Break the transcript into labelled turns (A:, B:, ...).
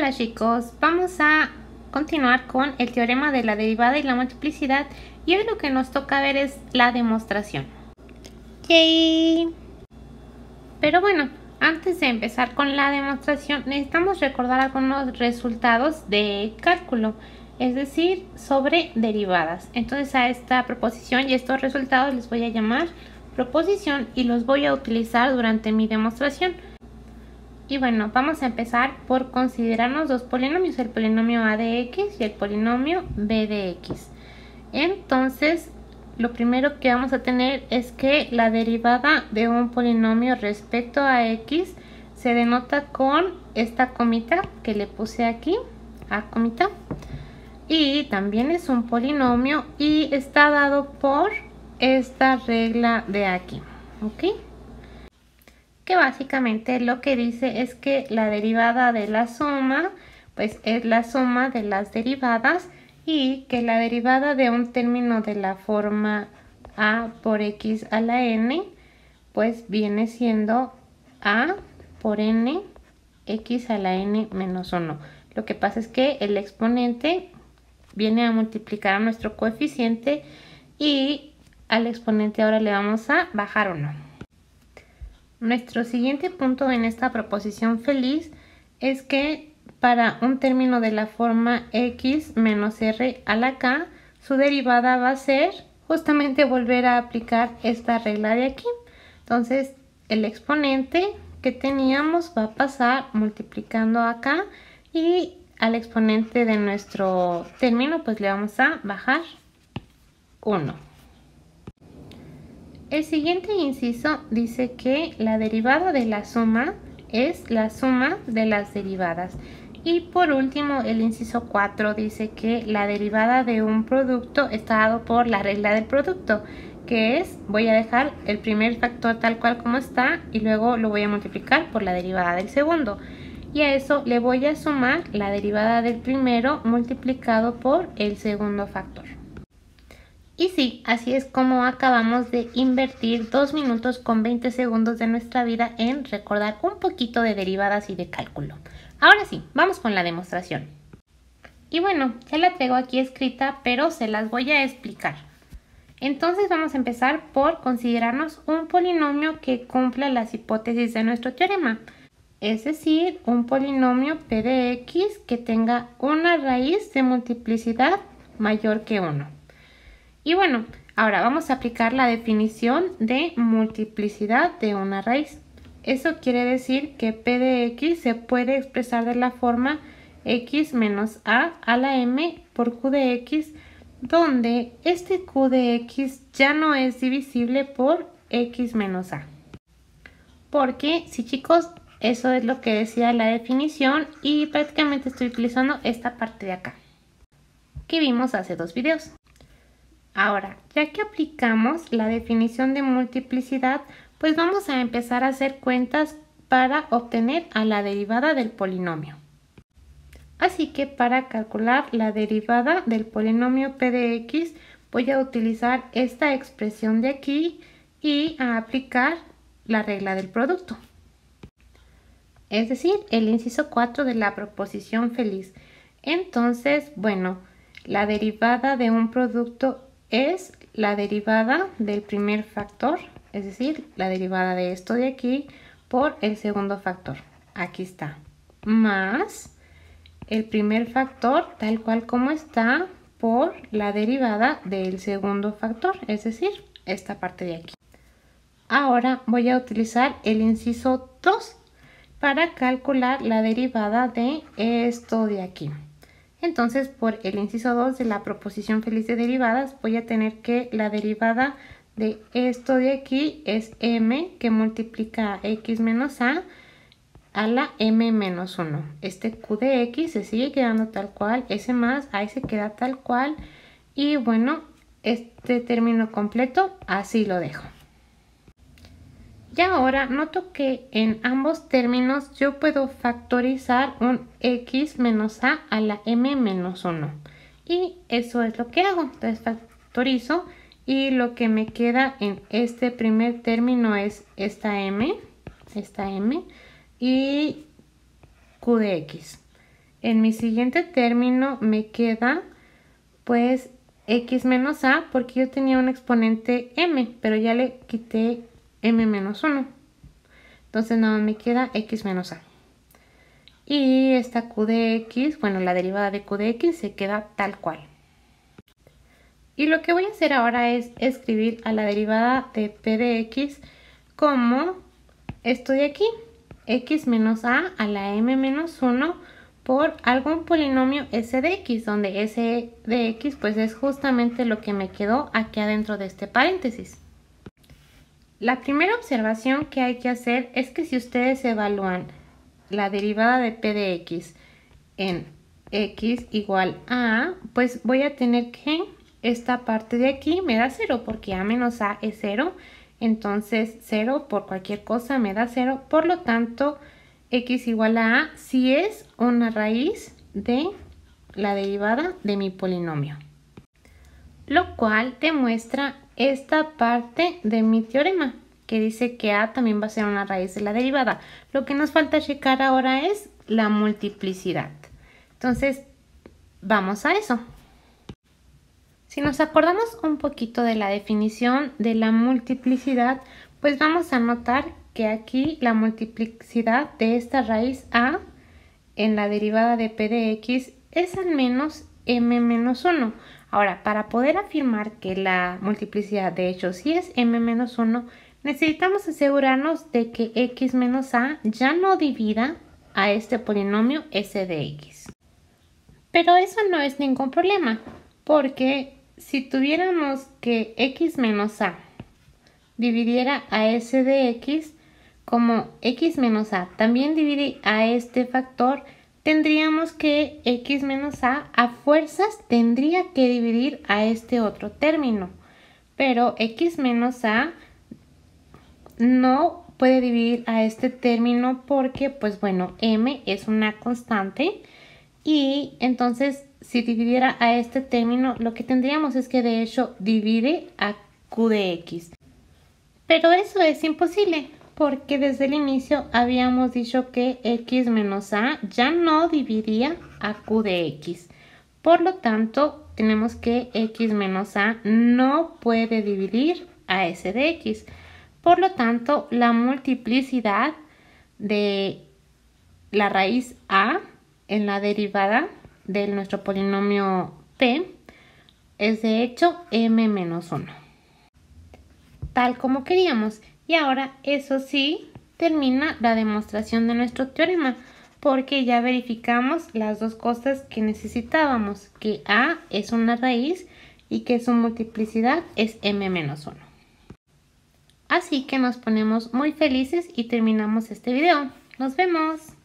A: Hola chicos, vamos a continuar con el teorema de la derivada y la multiplicidad y hoy lo que nos toca ver es la demostración. ¡Yay! Pero bueno, antes de empezar con la demostración necesitamos recordar algunos resultados de cálculo, es decir, sobre derivadas. Entonces a esta proposición y estos resultados les voy a llamar proposición y los voy a utilizar durante mi demostración. Y bueno, vamos a empezar por considerarnos dos polinomios, el polinomio a de x y el polinomio b de x. Entonces, lo primero que vamos a tener es que la derivada de un polinomio respecto a x se denota con esta comita que le puse aquí, a comita. Y también es un polinomio y está dado por esta regla de aquí, ¿ok? que básicamente lo que dice es que la derivada de la suma pues es la suma de las derivadas y que la derivada de un término de la forma a por x a la n pues viene siendo a por n x a la n menos 1. Lo que pasa es que el exponente viene a multiplicar a nuestro coeficiente y al exponente ahora le vamos a bajar 1. Nuestro siguiente punto en esta proposición feliz es que para un término de la forma x menos r a la k, su derivada va a ser justamente volver a aplicar esta regla de aquí. Entonces, el exponente que teníamos va a pasar multiplicando acá y al exponente de nuestro término pues le vamos a bajar 1. El siguiente inciso dice que la derivada de la suma es la suma de las derivadas. Y por último, el inciso 4 dice que la derivada de un producto está dado por la regla del producto, que es voy a dejar el primer factor tal cual como está y luego lo voy a multiplicar por la derivada del segundo. Y a eso le voy a sumar la derivada del primero multiplicado por el segundo factor. Y sí, así es como acabamos de invertir 2 minutos con 20 segundos de nuestra vida en recordar un poquito de derivadas y de cálculo. Ahora sí, vamos con la demostración. Y bueno, ya la tengo aquí escrita, pero se las voy a explicar. Entonces vamos a empezar por considerarnos un polinomio que cumpla las hipótesis de nuestro teorema. Es decir, un polinomio p de x que tenga una raíz de multiplicidad mayor que 1. Y bueno, ahora vamos a aplicar la definición de multiplicidad de una raíz. Eso quiere decir que p de x se puede expresar de la forma x menos a a la m por q de x, donde este q de x ya no es divisible por x menos a. Porque, sí chicos, eso es lo que decía la definición y prácticamente estoy utilizando esta parte de acá que vimos hace dos videos. Ahora, ya que aplicamos la definición de multiplicidad, pues vamos a empezar a hacer cuentas para obtener a la derivada del polinomio. Así que para calcular la derivada del polinomio p de x, voy a utilizar esta expresión de aquí y a aplicar la regla del producto. Es decir, el inciso 4 de la proposición feliz. Entonces, bueno, la derivada de un producto es la derivada del primer factor, es decir, la derivada de esto de aquí por el segundo factor. Aquí está. Más el primer factor tal cual como está por la derivada del segundo factor, es decir, esta parte de aquí. Ahora voy a utilizar el inciso 2 para calcular la derivada de esto de aquí. Entonces, por el inciso 2 de la proposición feliz de derivadas, voy a tener que la derivada de esto de aquí es m que multiplica x menos a a la m menos 1. Este q de x se sigue quedando tal cual, s más, a se queda tal cual. Y bueno, este término completo así lo dejo. Y ahora noto que en ambos términos yo puedo factorizar un x menos a a la m menos 1. Y eso es lo que hago. Entonces factorizo y lo que me queda en este primer término es esta m, esta m y q de x. En mi siguiente término me queda pues x menos a porque yo tenía un exponente m, pero ya le quité m menos 1. Entonces nada más me queda x menos a. Y esta q de x, bueno, la derivada de q de x se queda tal cual. Y lo que voy a hacer ahora es escribir a la derivada de p de x como esto de aquí, x menos a a la m menos 1 por algún polinomio s de x, donde s de x pues es justamente lo que me quedó aquí adentro de este paréntesis. La primera observación que hay que hacer es que si ustedes evalúan la derivada de p de x en x igual a, pues voy a tener que esta parte de aquí me da 0 porque a menos a es 0. Entonces 0 por cualquier cosa me da 0. Por lo tanto, x igual a a si es una raíz de la derivada de mi polinomio. Lo cual demuestra esta parte de mi teorema que dice que A también va a ser una raíz de la derivada. Lo que nos falta checar ahora es la multiplicidad. Entonces, vamos a eso. Si nos acordamos un poquito de la definición de la multiplicidad, pues vamos a notar que aquí la multiplicidad de esta raíz A en la derivada de p de x es al menos m menos 1. Ahora, para poder afirmar que la multiplicidad de hecho sí es m menos 1, necesitamos asegurarnos de que x menos a ya no divida a este polinomio s de x. Pero eso no es ningún problema, porque si tuviéramos que x menos a dividiera a s de x, como x menos a también divide a este factor, tendríamos que x menos a a fuerzas tendría que dividir a este otro término, pero x menos a no puede dividir a este término porque, pues bueno, m es una constante y entonces si dividiera a este término, lo que tendríamos es que de hecho divide a q de x. Pero eso es imposible porque desde el inicio habíamos dicho que x menos a ya no dividía a q de x. Por lo tanto, tenemos que x menos a no puede dividir a s de x. Por lo tanto, la multiplicidad de la raíz a en la derivada de nuestro polinomio p es de hecho m menos 1. Tal como queríamos. Y ahora, eso sí, termina la demostración de nuestro teorema, porque ya verificamos las dos cosas que necesitábamos, que A es una raíz y que su multiplicidad es m-1. Así que nos ponemos muy felices y terminamos este video. ¡Nos vemos!